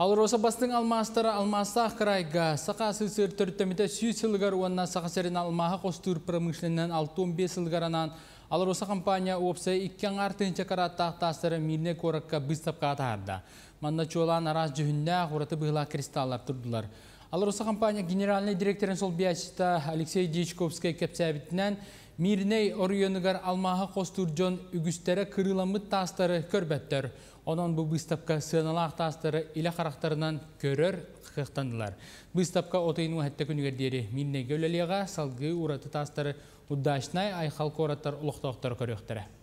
Ал роса бастың алмастыра алмаса қырайға, сақа сүйсер түрттіміті сүй сылғар уанна сақа сәрін алмаға қостыр промышленнен 6-15 сылғаранан, ал роса компания опсы иккен артынча караттақтастыры мирне біз тапқа атарды. Манна чолан араз жүхінде құраты бұғыла кристаллап тұрдылар. Ал компания генеральный директорын сол бияшыта Алексей Дичковский кепсәбітінен Мирней оруйоныгар алмаха костуржон үгүстері күріламы тастары көрбәттір. Онан бұл бұстапқа сыналақ тастары илі қарақтарынан көрір қықтандылар. Бұстапқа отайыну әтті күнігердері Мирней көлелеға салғы ұраты тастары ұддашнай айқал қораттар ұлықтақтар көріқтірі.